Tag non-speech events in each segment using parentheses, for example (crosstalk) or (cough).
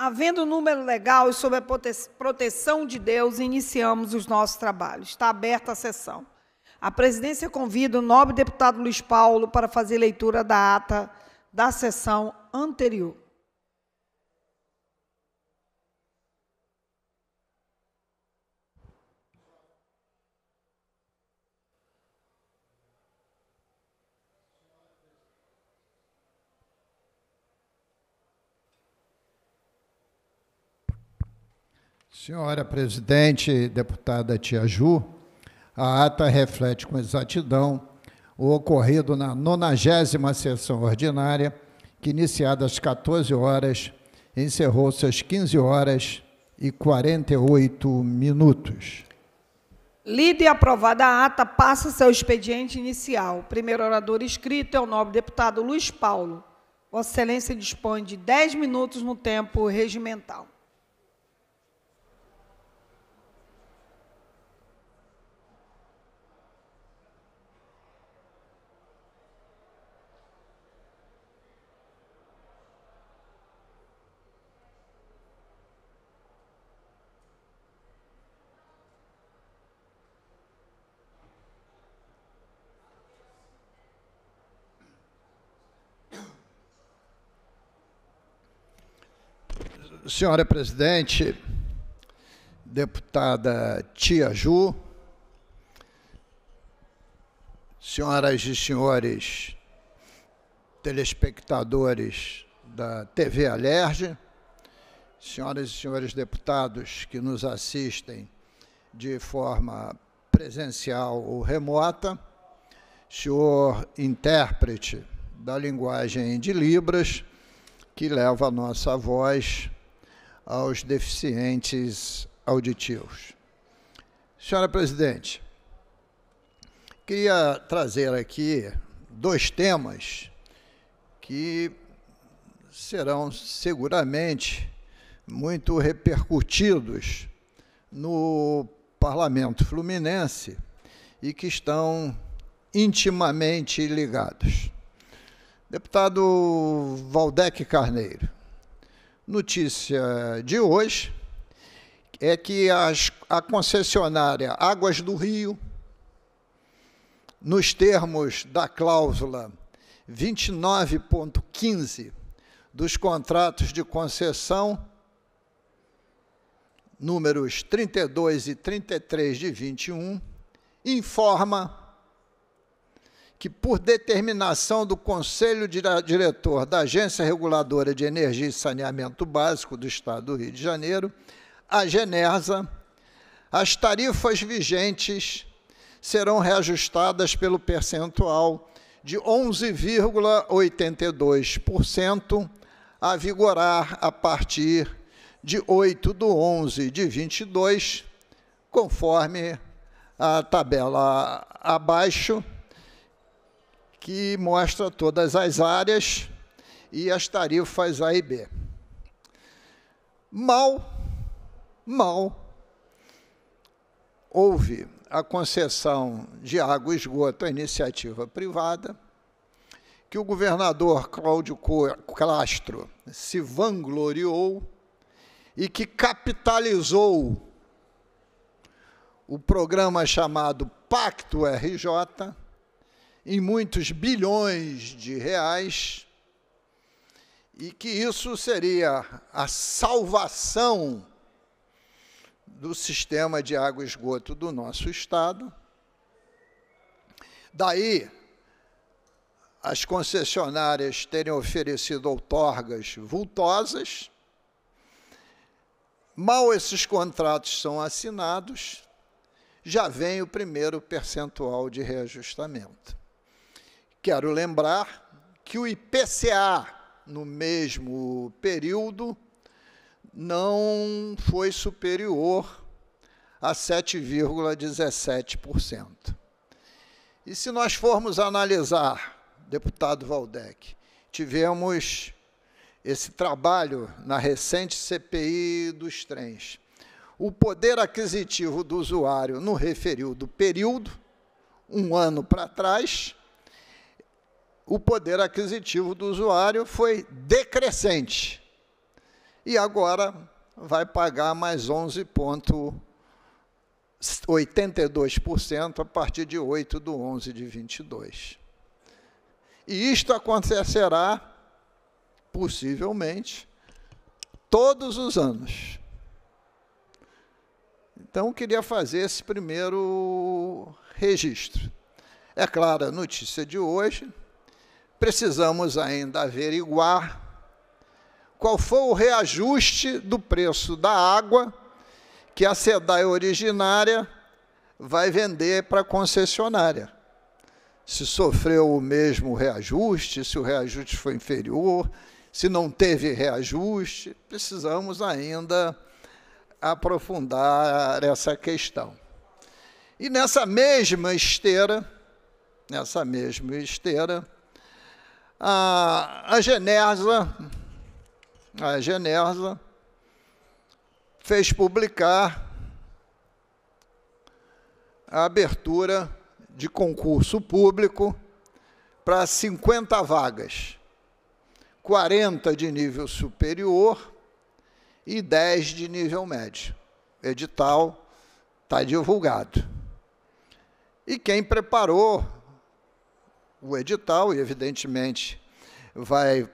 Havendo número legal e sob a proteção de Deus, iniciamos os nossos trabalhos. Está aberta a sessão. A presidência convida o nobre deputado Luiz Paulo para fazer leitura da ata da sessão anterior. Senhora presidente, deputada Tia Ju, a ata reflete com exatidão o ocorrido na 90 sessão ordinária, que iniciada às 14 horas, encerrou-se às 15 horas e 48 minutos. Lida e aprovada a ata, passa seu expediente inicial. primeiro orador inscrito é o nobre deputado Luiz Paulo. Vossa Excelência dispõe de 10 minutos no tempo regimental. Senhora presidente, deputada Tia Ju, senhoras e senhores telespectadores da TV Alerj, senhoras e senhores deputados que nos assistem de forma presencial ou remota, senhor intérprete da linguagem de Libras, que leva a nossa voz aos deficientes auditivos. Senhora Presidente, queria trazer aqui dois temas que serão seguramente muito repercutidos no parlamento fluminense e que estão intimamente ligados. Deputado Valdec Carneiro, notícia de hoje é que as, a concessionária Águas do Rio, nos termos da cláusula 29.15 dos contratos de concessão, números 32 e 33 de 21, informa que, por determinação do Conselho Diretor da Agência Reguladora de Energia e Saneamento Básico do Estado do Rio de Janeiro, a Genersa, as tarifas vigentes serão reajustadas pelo percentual de 11,82% a vigorar a partir de 8 de 11 de 22, conforme a tabela abaixo que mostra todas as áreas e as tarifas A e B. Mal, mal, houve a concessão de água e esgoto à iniciativa privada, que o governador Cláudio Castro se vangloriou e que capitalizou o programa chamado Pacto RJ, em muitos bilhões de reais e que isso seria a salvação do sistema de água e esgoto do nosso estado. Daí, as concessionárias terem oferecido outorgas vultosas. Mal esses contratos são assinados, já vem o primeiro percentual de reajustamento. Quero lembrar que o IPCA, no mesmo período, não foi superior a 7,17%. E se nós formos analisar, deputado Valdec, tivemos esse trabalho na recente CPI dos trens. O poder aquisitivo do usuário no referido período, um ano para trás, o poder aquisitivo do usuário foi decrescente. E agora vai pagar mais 11,82% a partir de 8 do 11 de 22. E isto acontecerá, possivelmente, todos os anos. Então, queria fazer esse primeiro registro. É claro, a notícia de hoje precisamos ainda averiguar qual foi o reajuste do preço da água que a SEDAI originária vai vender para a concessionária. Se sofreu o mesmo reajuste, se o reajuste foi inferior, se não teve reajuste, precisamos ainda aprofundar essa questão. E nessa mesma esteira, nessa mesma esteira, a, a Genersa, a Genersa fez publicar a abertura de concurso público para 50 vagas, 40 de nível superior e 10 de nível médio. Edital está divulgado. E quem preparou o edital e, evidentemente, vai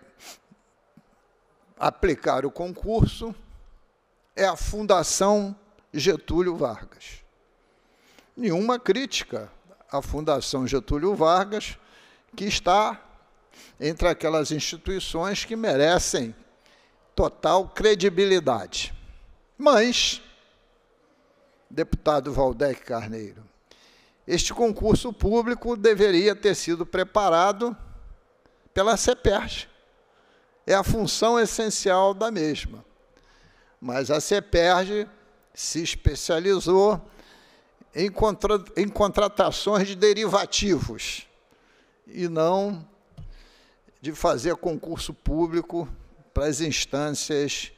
aplicar o concurso, é a Fundação Getúlio Vargas. Nenhuma crítica à Fundação Getúlio Vargas, que está entre aquelas instituições que merecem total credibilidade. Mas, deputado Valdec Carneiro, este concurso público deveria ter sido preparado pela CEPERS. É a função essencial da mesma. Mas a CEPERG se especializou em, contra em contratações de derivativos e não de fazer concurso público para as instâncias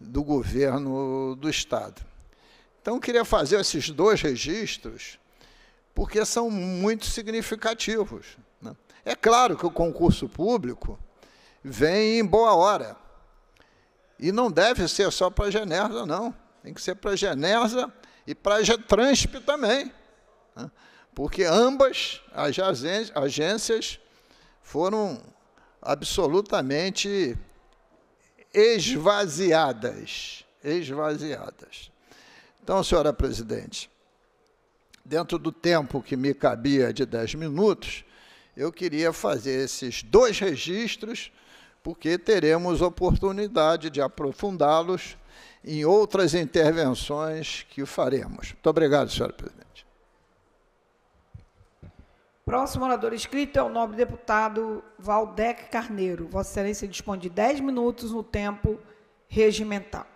do governo do Estado. Então, queria fazer esses dois registros porque são muito significativos. Né? É claro que o concurso público vem em boa hora. E não deve ser só para a Genersa, não. Tem que ser para a Genersa e para a Transp também. Né? Porque ambas as agências foram absolutamente esvaziadas. Esvaziadas. Então, senhora presidente, dentro do tempo que me cabia de 10 minutos, eu queria fazer esses dois registros, porque teremos oportunidade de aprofundá-los em outras intervenções que faremos. Muito obrigado, senhora presidente. Próximo orador inscrito é o nobre deputado Valdec Carneiro. Vossa Excelência dispõe de 10 minutos no tempo regimental.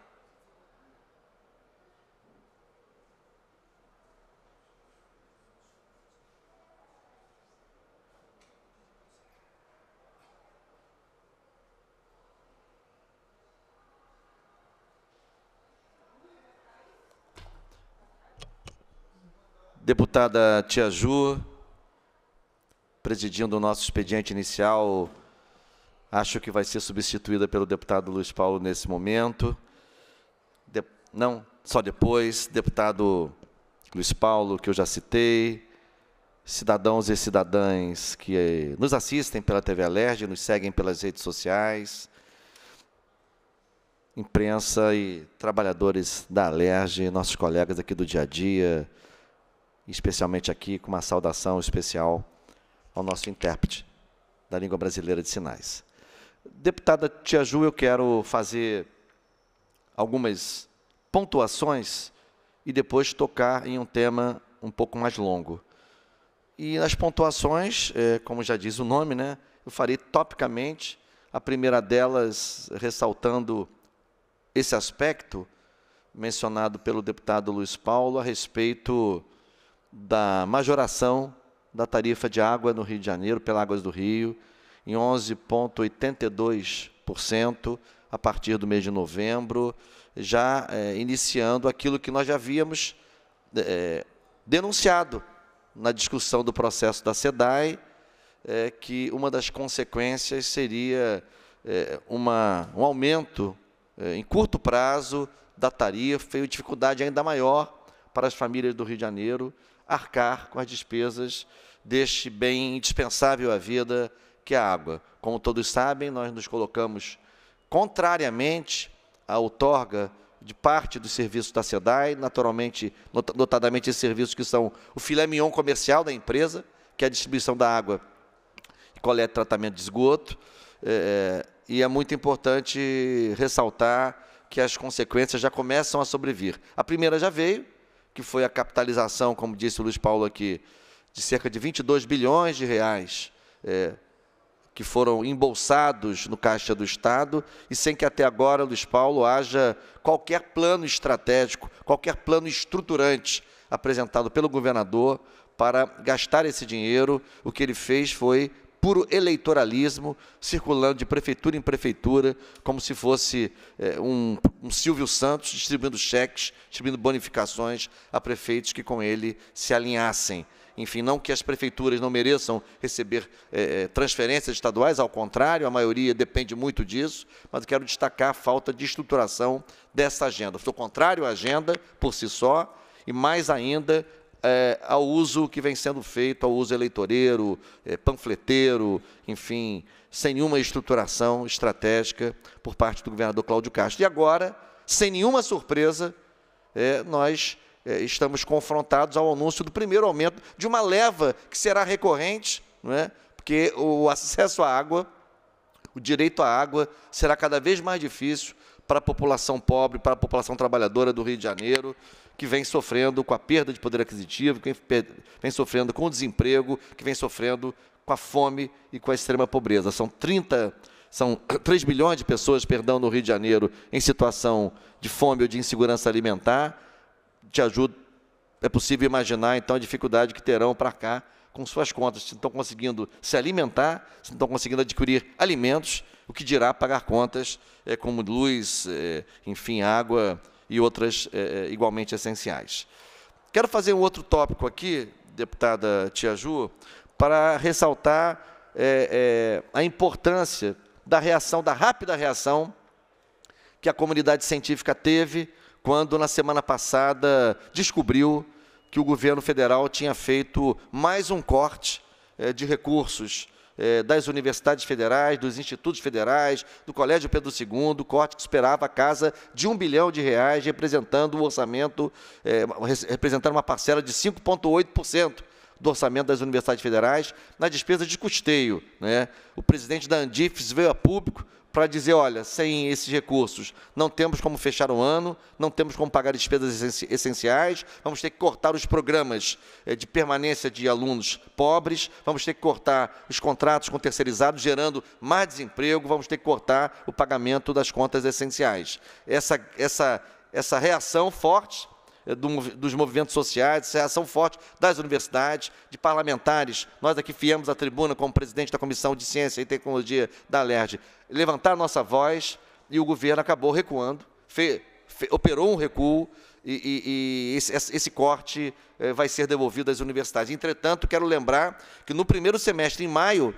Deputada Tia Ju, presidindo o nosso expediente inicial, acho que vai ser substituída pelo deputado Luiz Paulo nesse momento. De... Não, só depois. Deputado Luiz Paulo, que eu já citei. Cidadãos e cidadãs que eh, nos assistem pela TV Alerj, nos seguem pelas redes sociais, imprensa e trabalhadores da Alerj, nossos colegas aqui do dia a dia, especialmente aqui com uma saudação especial ao nosso intérprete da língua brasileira de sinais. Deputada Tia Ju, eu quero fazer algumas pontuações e depois tocar em um tema um pouco mais longo. E nas pontuações, é, como já diz o nome, né, eu farei topicamente, a primeira delas ressaltando esse aspecto mencionado pelo deputado Luiz Paulo a respeito da majoração da tarifa de água no Rio de Janeiro, pela Águas do Rio, em 11,82% a partir do mês de novembro, já é, iniciando aquilo que nós já havíamos é, denunciado na discussão do processo da SEDAI, é, que uma das consequências seria uma, um aumento em curto prazo da tarifa e dificuldade ainda maior para as famílias do Rio de Janeiro arcar com as despesas deste bem indispensável à vida, que é a água. Como todos sabem, nós nos colocamos contrariamente à outorga de parte dos serviços da SEDAI, naturalmente, notadamente esses serviços que são o filé mignon comercial da empresa, que é a distribuição da água e coleta e tratamento de esgoto. É, é, e é muito importante ressaltar que as consequências já começam a sobrevir. A primeira já veio, que foi a capitalização, como disse o Luiz Paulo aqui, de cerca de 22 bilhões de reais é, que foram embolsados no caixa do Estado e sem que até agora, Luiz Paulo, haja qualquer plano estratégico, qualquer plano estruturante apresentado pelo governador para gastar esse dinheiro. O que ele fez foi puro eleitoralismo, circulando de prefeitura em prefeitura, como se fosse é, um, um, Silvio Santos distribuindo cheques, distribuindo bonificações a prefeitos que com ele se alinhassem. Enfim, não que as prefeituras não mereçam receber é, é transferências estaduais, ao contrário, a maioria depende muito disso, mas quero destacar a falta de estruturação dessa agenda. Sou contrário à agenda por si só, e mais ainda é, ao uso que vem sendo feito, ao uso eleitoreiro, é, panfleteiro, enfim, sem nenhuma estruturação estratégica por parte do governador Cláudio Castro. E agora, sem nenhuma surpresa, é, nós é, estamos confrontados ao anúncio do primeiro aumento de uma leva que será recorrente, não é? porque o acesso à água, o direito à água, será cada vez mais difícil para a população pobre, para a população trabalhadora do Rio de Janeiro, que vem sofrendo com a perda de poder aquisitivo, que vem sofrendo com o desemprego, que vem sofrendo com a fome e com a extrema pobreza. São 30 são 3 (coughs) milhões de pessoas, perdão, no Rio de Janeiro em situação de fome ou de insegurança alimentar. Te ajudo, é possível imaginar então a dificuldade que terão para cá com suas contas, se não estão conseguindo se alimentar, se não estão conseguindo adquirir alimentos, o que dirá pagar contas é, como luz, é, enfim, água e outras é, é igualmente essenciais. Quero fazer um outro tópico aqui, deputada Tia Ju, para ressaltar é, é, a importância da reação, da rápida reação que a comunidade científica teve quando, na semana passada, descobriu que o governo federal tinha feito mais um corte é, de recursos é, das universidades federais, dos institutos federais, do Colégio Pedro II, corte que esperava a casa de um bilhão de reais, representando o orçamento, é, representando uma parcela de 5,8% do orçamento das universidades federais na despesa de custeio. Né? O presidente da Andifes veio a público para dizer, olha, sem esses recursos não temos como fechar o ano, não temos como pagar despesas essenciais, vamos ter que cortar os programas eh, de permanência de alunos pobres, vamos ter que cortar os contratos com terceirizados, gerando mais desemprego, vamos ter que cortar o pagamento das contas essenciais. Essa, essa, essa reação forte eh, do, dos movimentos sociais, reação forte das universidades, de parlamentares. Nós aqui fiemos à tribuna como presidente da Comissão de Ciência e Tecnologia da LERJ, levantar nossa voz e o governo acabou recuando, fe, fe, operou um recuo, e, e, e esse, esse, corte eh, vai ser devolvido às universidades. Entretanto, quero lembrar que no primeiro semestre, em maio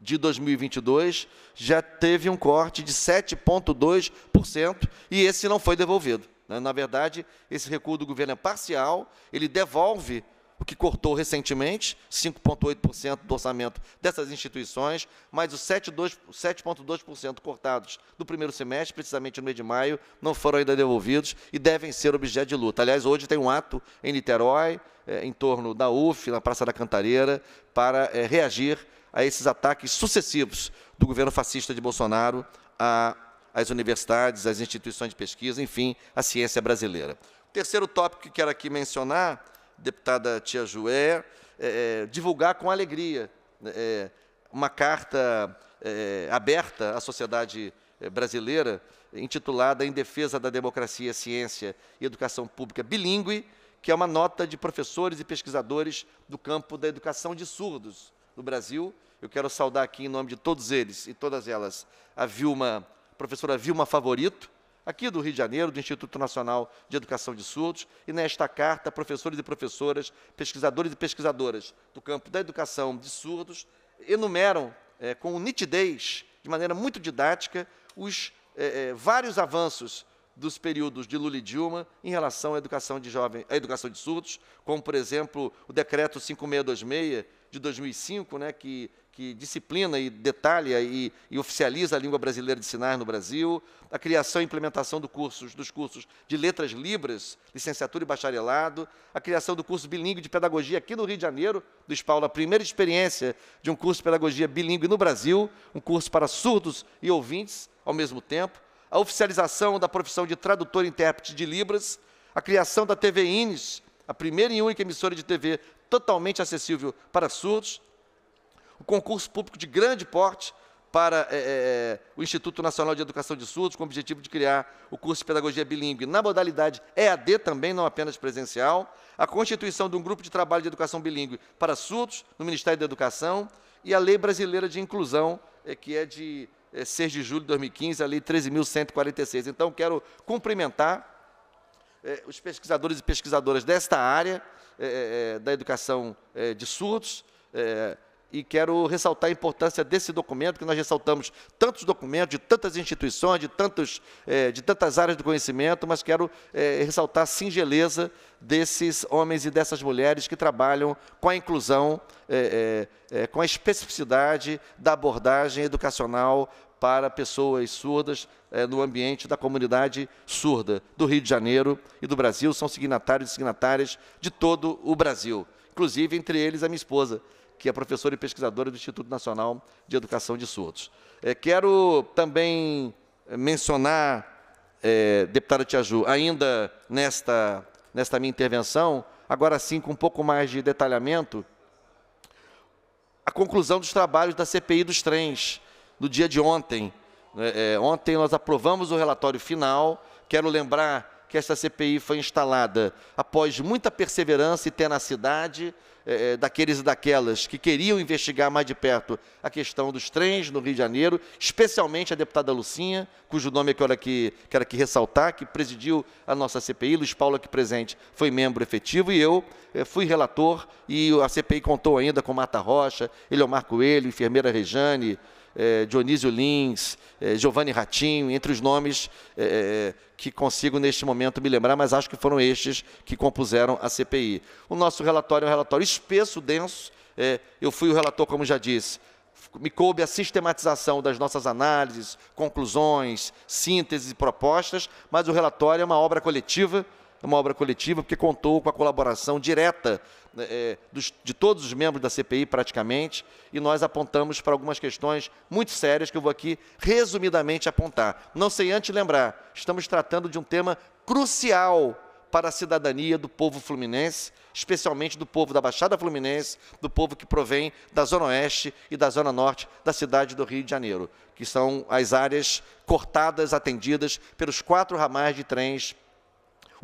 de 2022, já teve um corte de 7,2% e esse não foi devolvido. Né? Na verdade, esse recuo do governo é parcial, ele devolve o que cortou recentemente, 5,8% do orçamento dessas instituições, mas os 7,2% cortados do primeiro semestre, precisamente no mês de maio, não foram ainda devolvidos e devem ser objeto de luta. Aliás, hoje tem um ato em Niterói, eh, em torno da UF, na Praça da Cantareira, para eh, reagir a esses ataques sucessivos do governo fascista de Bolsonaro à as universidades, as instituições de pesquisa, enfim, a ciência brasileira. O terceiro tópico que quero aqui mencionar, deputada Tia Joé, é, é divulgar com alegria né, é, uma carta é, aberta à sociedade é, brasileira, intitulada Em Defesa da Democracia, Ciência e Educação Pública Bilingue, que é uma nota de professores e pesquisadores do campo da educação de surdos no Brasil. Eu quero saudar aqui, em nome de todos eles e todas elas, a Vilma professora Vilma Favorito, aqui do Rio de Janeiro, do Instituto Nacional de Educação de Surdos, e nesta carta, professores e professoras, pesquisadores e pesquisadoras do campo da educação de surdos enumeram é, com nitidez, de maneira muito didática, os é, é, vários avanços dos períodos de Lula e Dilma em relação à educação de jovem, à educação de surdos, como por exemplo o decreto 5626 de 2005, né, que que disciplina e detalha e, e, oficializa a língua brasileira de sinais no Brasil, a criação e implementação do cursos, dos cursos de letras libras, licenciatura e bacharelado, a criação do curso bilíngue de pedagogia aqui no Rio de Janeiro, do Spaula, a primeira experiência de um curso de pedagogia bilíngue no Brasil, um curso para surdos e ouvintes ao mesmo tempo, a oficialização da profissão de tradutor e intérprete de libras, a criação da TV Ines, a primeira e única emissora de TV totalmente acessível para surdos, o concurso público de grande porte para é, é, o Instituto Nacional de Educação de Surdos, com o objetivo de criar o curso de Pedagogia Bilingue na modalidade EAD também, não apenas presencial, a constituição de um grupo de trabalho de educação bilingue para surdos no Ministério da Educação e a Lei Brasileira de Inclusão, é, que é de 6 de julho de 2015, a Lei 13.146. Então, quero cumprimentar os pesquisadores e pesquisadoras desta área da educação de surdos, e quero ressaltar a importância desse documento, que nós ressaltamos tantos documentos, de tantas instituições, de, tantos, eh, de tantas áreas do conhecimento, mas quero eh, ressaltar a singeleza desses homens e dessas mulheres que trabalham com a inclusão, eh, com a especificidade da abordagem educacional para pessoas surdas no ambiente da comunidade surda do Rio de Janeiro e do Brasil. São signatários e signatárias de todo o Brasil, inclusive entre eles a minha esposa, que é professora e pesquisadora do Instituto Nacional de Educação de Surdos. É, quero também é, mencionar, é, deputada Tiaju, ainda nesta, nesta minha intervenção, agora sim com um pouco mais de detalhamento, a conclusão dos trabalhos da CPI dos trens, do dia de ontem. É, é, ontem nós aprovamos o relatório final. Quero lembrar que essa CPI foi instalada após muita perseverança e tenacidade é, daqueles e daquelas que queriam investigar mais de perto a questão dos trens no Rio de Janeiro, especialmente a deputada Lucinha, cujo nome é eu quero aqui, quero aqui ressaltar, que presidiu a nossa CPI, Luiz Paulo aqui presente foi membro efetivo e eu é, fui relator e a CPI contou ainda com Mata Rocha, Eliomar Coelho, enfermeira Rejane, é, Dionísio Lins, é, Giovanni Ratinho, entre os nomes é, é, que consigo neste momento me lembrar, mas acho que foram estes que compuseram a CPI. O nosso relatório é um relatório espesso, denso. É, eu fui o relator, como já disse, me coube a sistematização das nossas análises, conclusões, sínteses e propostas, mas o relatório é uma obra coletiva é uma obra coletiva, porque contou com a colaboração direta né, é, dos, de todos os membros da CPI, praticamente, e nós apontamos para algumas questões muito sérias que eu vou aqui resumidamente apontar. Não sei antes lembrar, estamos tratando de um tema crucial para a cidadania do povo fluminense, especialmente do povo da Baixada Fluminense, do povo que provém da Zona Oeste e da Zona Norte da cidade do Rio de Janeiro, que são as áreas cortadas, atendidas pelos quatro ramais de trens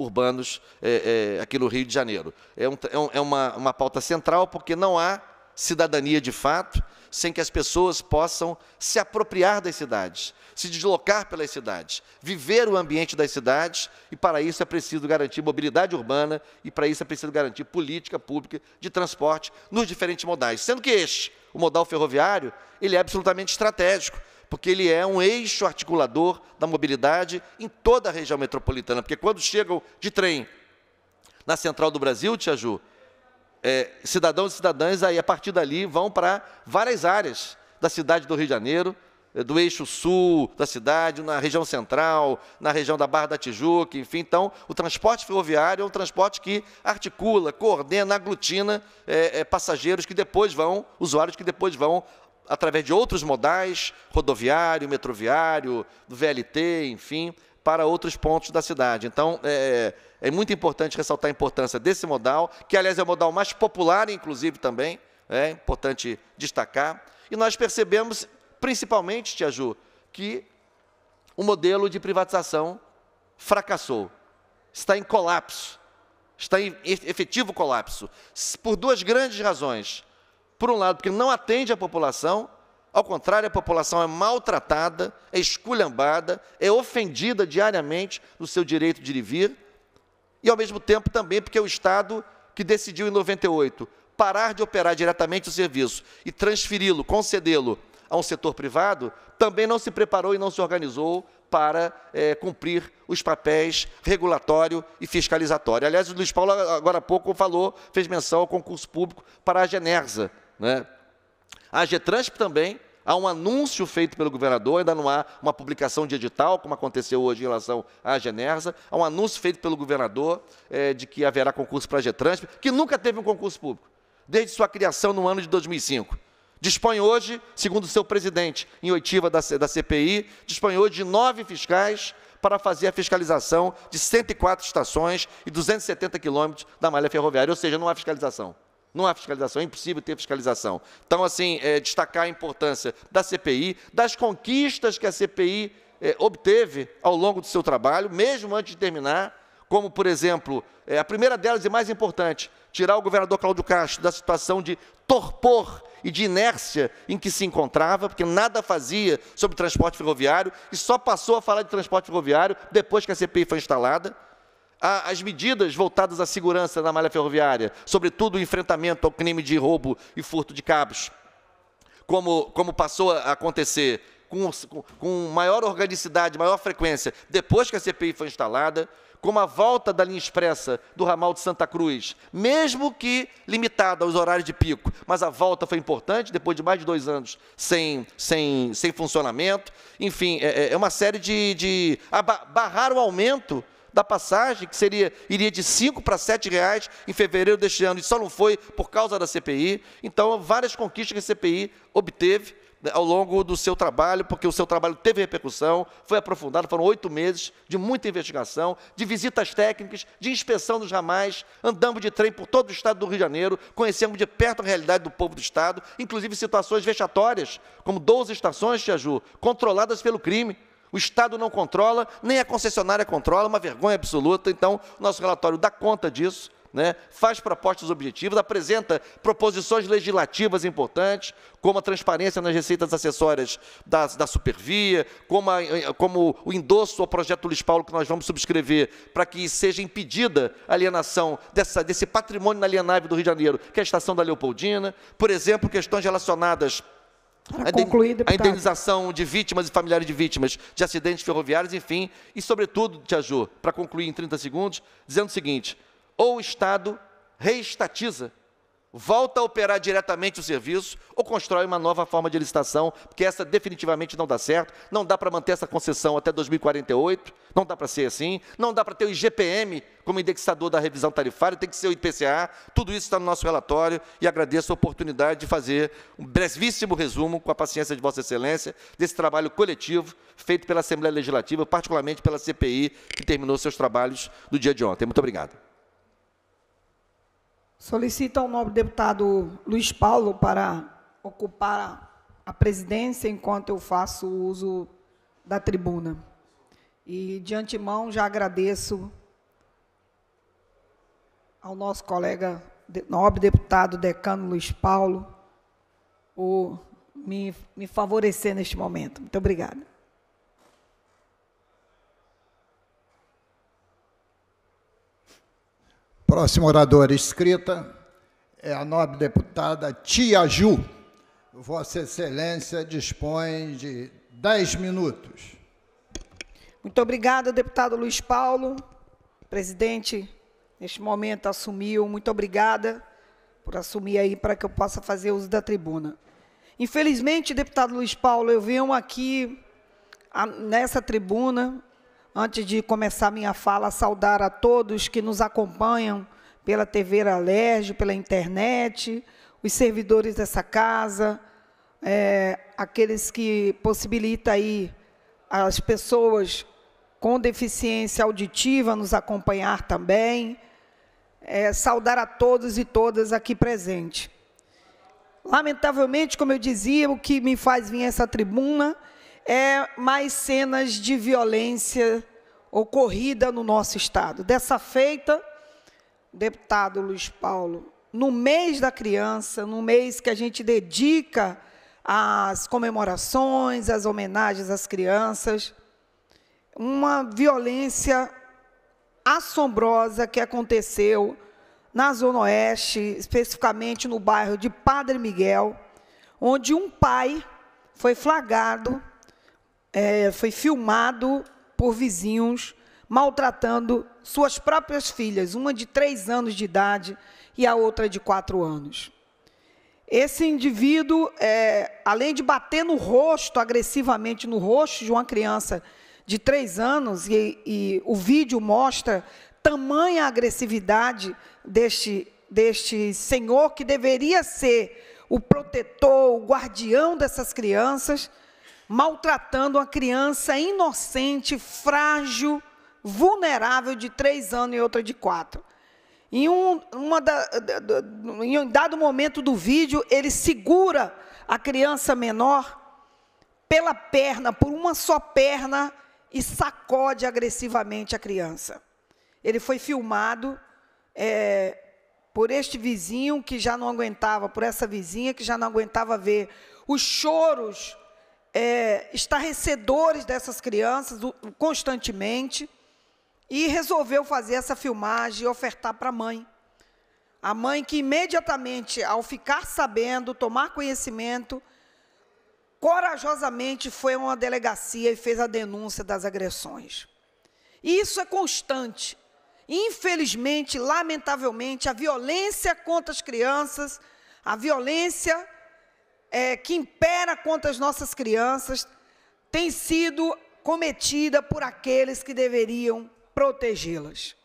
urbanos é, é, aqui no Rio de Janeiro. É, é, um, é uma, uma pauta central porque não há cidadania de fato sem que as pessoas possam se apropriar das cidades, se deslocar pelas cidades, viver o ambiente das cidades, e para isso é preciso garantir mobilidade urbana e para isso é preciso garantir política pública de transporte nos diferentes modais, sendo que este, o modal ferroviário, ele é absolutamente estratégico porque ele é um eixo articulador da mobilidade em toda a região metropolitana. Porque quando chegam de trem na central do Brasil, Tia Ju, é, cidadãos e cidadãs aí, a partir dali, vão para várias áreas da cidade do Rio de Janeiro, é, do eixo sul da cidade, na região central, na região da Barra da Tijuca, enfim. Então, o transporte ferroviário é um transporte que articula, coordena, aglutina é, é, passageiros que depois vão, usuários que depois vão através de outros modais, rodoviário, metroviário, do VLT, enfim, para outros pontos da cidade. Então, é, é, muito importante ressaltar a importância desse modal, que, aliás, é o modal mais popular, inclusive, também, é importante destacar. E nós percebemos, principalmente, Tia Ju, que o modelo de privatização fracassou, está em colapso, está em efetivo colapso, por duas grandes razões. Por um lado, porque não atende a população, ao contrário, a população é maltratada, é esculhambada, é ofendida diariamente no seu direito de ir e vir, e ao mesmo tempo também porque é o Estado que decidiu em 98 parar de operar diretamente o serviço e transferi-lo, concedê-lo a um setor privado, também não se preparou e não se organizou para é, cumprir os papéis regulatório e fiscalizatório. Aliás, o Luiz Paulo, agora há pouco, falou, fez menção ao concurso público para a Genersa, né? A Getransp também há um anúncio feito pelo governador, ainda não há uma publicação de edital, como aconteceu hoje em relação à Genersa, há um anúncio feito pelo governador é, de que haverá concurso para a Getransp, que nunca teve um concurso público, desde sua criação no ano de 2005. Dispõe hoje, segundo seu presidente, em oitiva da, da CPI, dispõe hoje de nove fiscais para fazer a fiscalização de 104 estações e 270 quilômetros da malha ferroviária, ou seja, não há fiscalização. Não há fiscalização, é impossível ter fiscalização. Então, assim, é, destacar a importância da CPI, das conquistas que a CPI é, obteve ao longo do seu trabalho, mesmo antes de terminar, como, por exemplo, é, a primeira delas e mais importante, tirar o governador Cláudio Castro da situação de torpor e de inércia em que se encontrava, porque nada fazia sobre transporte ferroviário e só passou a falar de transporte ferroviário depois que a CPI foi instalada as medidas voltadas à segurança na malha ferroviária, sobretudo o enfrentamento ao crime de roubo e furto de cabos, como, como passou a acontecer com, com maior organicidade, maior frequência, depois que a CPI foi instalada, como a volta da linha expressa do ramal de Santa Cruz, mesmo que limitada aos horários de pico, mas a volta foi importante, depois de mais de dois anos sem, sem, sem funcionamento. Enfim, é, é, é uma série de. de barrar o aumento da passagem, que seria iria de 5 para 7 reais em fevereiro deste ano, e só não foi por causa da CPI. Então, várias conquistas que a CPI obteve né, ao longo do seu trabalho, porque o seu trabalho teve repercussão, foi aprofundado, foram oito meses de muita investigação, de visitas técnicas, de inspeção dos ramais, andamos de trem por todo o estado do Rio de Janeiro, conhecemos de perto a realidade do povo do estado, inclusive situações vexatórias, como 12 estações, Ju, controladas pelo crime, o Estado não controla, nem a concessionária controla, uma vergonha absoluta. Então, nosso relatório dá conta disso, né? faz propostas objetivas, apresenta proposições legislativas importantes, como a transparência nas receitas acessórias da, da supervia, como, a, eh, como o endosso ao projeto Luiz Paulo que nós vamos subscrever para que seja impedida a alienação dessa, desse patrimônio inalienável do Rio de Janeiro, que é a estação da Leopoldina. Por exemplo, questões relacionadas para concluir, a indenização de vítimas e familiares de vítimas de acidentes ferroviários, enfim, e sobretudo, Ju, para concluir em 30 segundos, dizendo o seguinte: ou o Estado reestatiza volta a operar diretamente o serviço ou constrói uma nova forma de licitação, porque essa definitivamente não dá certo, não dá para manter essa concessão até 2048, não dá para ser assim, não dá para ter o IGPM como indexador da revisão tarifária, tem que ser o IPCA, tudo isso está no nosso relatório e agradeço a oportunidade de fazer um brevíssimo resumo, com a paciência de Vossa Excelência, desse trabalho coletivo feito pela Assembleia Legislativa, particularmente pela CPI, que terminou seus trabalhos no dia de ontem. Muito obrigado. Solicito ao nobre deputado Luiz Paulo para ocupar a presidência enquanto eu faço uso da tribuna. E, de antemão, já agradeço ao nosso colega, nobre deputado decano Luiz Paulo, por me, me favorecer neste momento. Muito obrigada. Próxima oradora escrita é a nobre deputada Tia Ju. Vossa Excelência dispõe de dez minutos. Muito obrigada, deputado Luiz Paulo. Presidente, neste momento assumiu. Muito obrigada por assumir aí para que eu possa fazer uso da tribuna. Infelizmente, deputado Luiz Paulo, eu venho aqui a, nessa tribuna Antes de começar minha fala, saudar a todos que nos acompanham pela TV Alerj, pela internet, os servidores dessa casa, é, aqueles que possibilitam aí as pessoas com deficiência auditiva nos acompanhar também. É, saudar a todos e todas aqui presentes. Lamentavelmente, como eu dizia, o que me faz vir essa tribuna é mais cenas de violência ocorrida no nosso estado. Dessa feita, deputado Luiz Paulo, no mês da criança, no mês que a gente dedica às comemorações, às homenagens às crianças, uma violência assombrosa que aconteceu na Zona Oeste, especificamente no bairro de Padre Miguel, onde um pai foi flagrado é, foi filmado por vizinhos maltratando suas próprias filhas, uma de três anos de idade e a outra de quatro anos. Esse indivíduo, é, além de bater no rosto, agressivamente no rosto de uma criança de três anos, e, e o vídeo mostra tamanha agressividade deste, deste senhor, que deveria ser o protetor, o guardião dessas crianças, maltratando uma criança inocente, frágil, vulnerável de três anos e outra de quatro. Em um, da, da, em dado momento do vídeo, ele segura a criança menor pela perna, por uma só perna, e sacode agressivamente a criança. Ele foi filmado é, por este vizinho que já não aguentava, por essa vizinha que já não aguentava ver os choros é, estarrecedores dessas crianças constantemente e resolveu fazer essa filmagem e ofertar para a mãe. A mãe que imediatamente, ao ficar sabendo, tomar conhecimento, corajosamente foi a uma delegacia e fez a denúncia das agressões. E isso é constante. Infelizmente, lamentavelmente, a violência contra as crianças, a violência é, que impera contra as nossas crianças tem sido cometida por aqueles que deveriam protegê-las.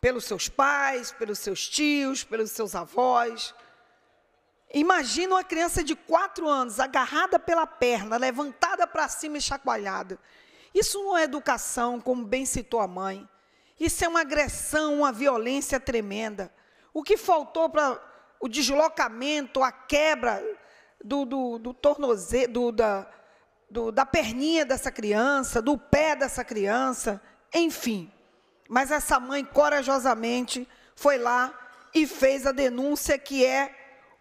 Pelos seus pais, pelos seus tios, pelos seus avós. Imagina uma criança de quatro anos agarrada pela perna, levantada para cima e chacoalhada. Isso não é educação, como bem citou a mãe. Isso é uma agressão, uma violência tremenda. O que faltou para o deslocamento, a quebra do, do, do tornozelo, do, da, do, da perninha dessa criança, do pé dessa criança, enfim. Mas essa mãe corajosamente foi lá e fez a denúncia que é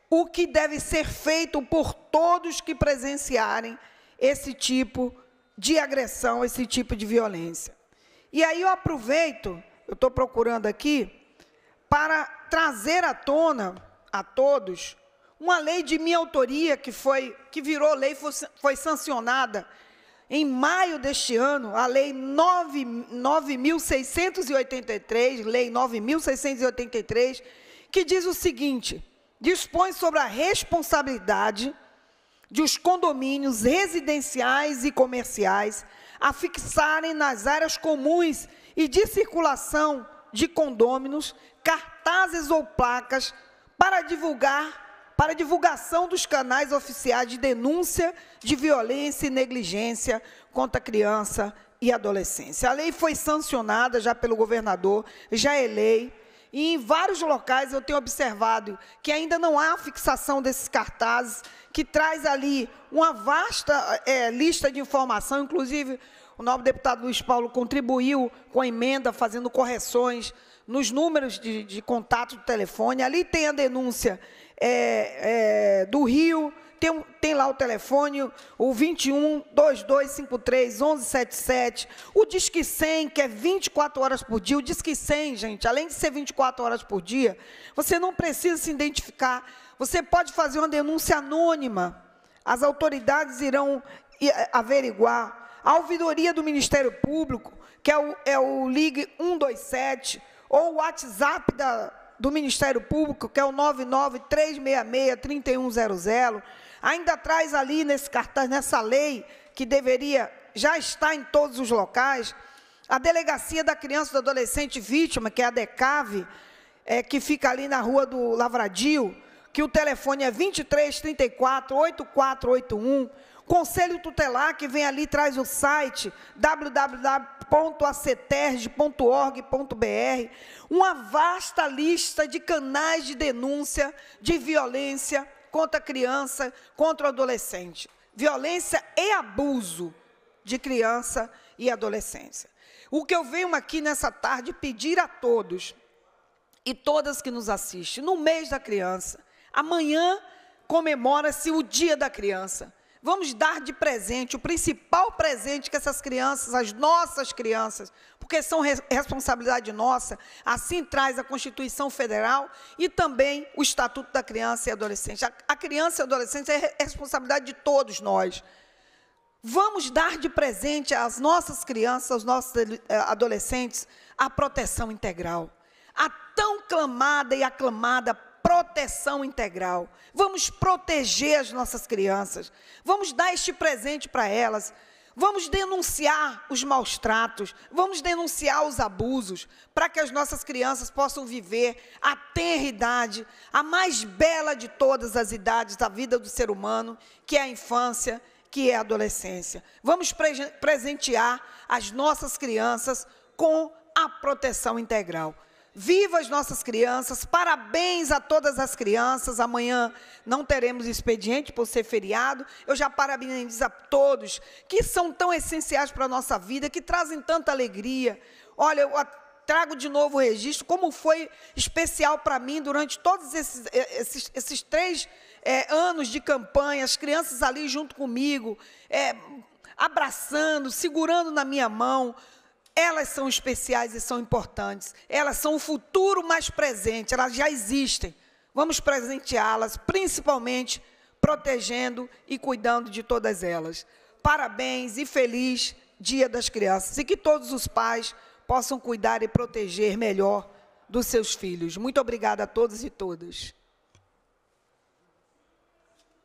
o que deve ser feito por todos que presenciarem esse tipo de agressão, esse tipo de violência. E aí eu aproveito, eu estou procurando aqui, para trazer à tona a todos uma lei de minha autoria que foi que virou lei foi, foi sancionada em maio deste ano, a lei 9683, lei 9683, que diz o seguinte: dispõe sobre a responsabilidade de os condomínios residenciais e comerciais a fixarem nas áreas comuns e de circulação de condôminos cartazes ou placas para divulgar para divulgação dos canais oficiais de denúncia de violência e negligência contra criança e adolescência. A lei foi sancionada já pelo governador, já é lei. E em vários locais eu tenho observado que ainda não há fixação desses cartazes, que traz ali uma vasta é, lista de informação, inclusive o nobre deputado Luiz Paulo contribuiu com a emenda, fazendo correções nos números de, de contato do telefone. Ali tem a denúncia é, é, do Rio, tem, tem, lá o telefone, o 21 2253 1177, o Disque 100, que é 24 horas por dia. O Disque 100, gente, além de ser 24 horas por dia, você não precisa se identificar. Você pode fazer uma denúncia anônima. As autoridades irão é, averiguar. A ouvidoria do Ministério Público, que é o, é o Ligue 127, ou o WhatsApp da, do Ministério Público, que é o 99366-3100, ainda traz ali nesse cartaz, nessa lei, que deveria já estar em todos os locais, a Delegacia da Criança e do Adolescente Vítima, que é a Decave é, que fica ali na rua do Lavradio, que o telefone é 2334 8481, Conselho Tutelar, que vem ali, traz o site www.aceterge.org.br, uma vasta lista de canais de denúncia de violência contra criança, contra adolescente. Violência e abuso de criança e adolescência. O que eu venho aqui nessa tarde pedir a todos e todas que nos assistem, no mês da criança, amanhã comemora-se o Dia da Criança. Vamos dar de presente o principal presente que essas crianças, as nossas crianças, porque são re responsabilidade nossa, assim traz a Constituição Federal e também o Estatuto da Criança e Adolescente. A, a criança e adolescente é re responsabilidade de todos nós. Vamos dar de presente às nossas crianças, aos nossos eh, adolescentes, a proteção integral. A tão clamada e aclamada proteção integral. Vamos proteger as nossas crianças. Vamos dar este presente para elas. Vamos denunciar os maus tratos, vamos denunciar os abusos, para que as nossas crianças possam viver a tenra idade, a mais bela de todas as idades da vida do ser humano, que é a infância, que é a adolescência. Vamos pre presentear as nossas crianças com a proteção integral. Viva as nossas crianças, parabéns a todas as crianças. Amanhã não teremos expediente por ser feriado. Eu já parabenizo a todos que são tão essenciais para a nossa vida, que trazem tanta alegria. Olha, eu trago de novo o registro, como foi especial para mim durante todos esses, eh, esses, esses três é, anos de campanha, as crianças ali junto comigo, é, abraçando, segurando na minha mão elas são especiais e são importantes. Elas são o futuro mais presente, elas já existem. Vamos presenteá-las, principalmente protegendo e cuidando de todas elas. Parabéns e feliz Dia das Crianças. E que todos os pais possam cuidar e proteger melhor dos seus filhos. Muito obrigada a todos e todas.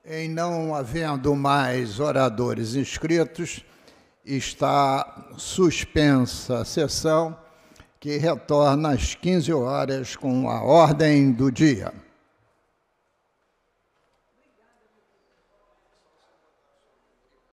Em não havendo mais oradores inscritos, está suspensa a sessão, que retorna às 15 horas com a ordem do dia.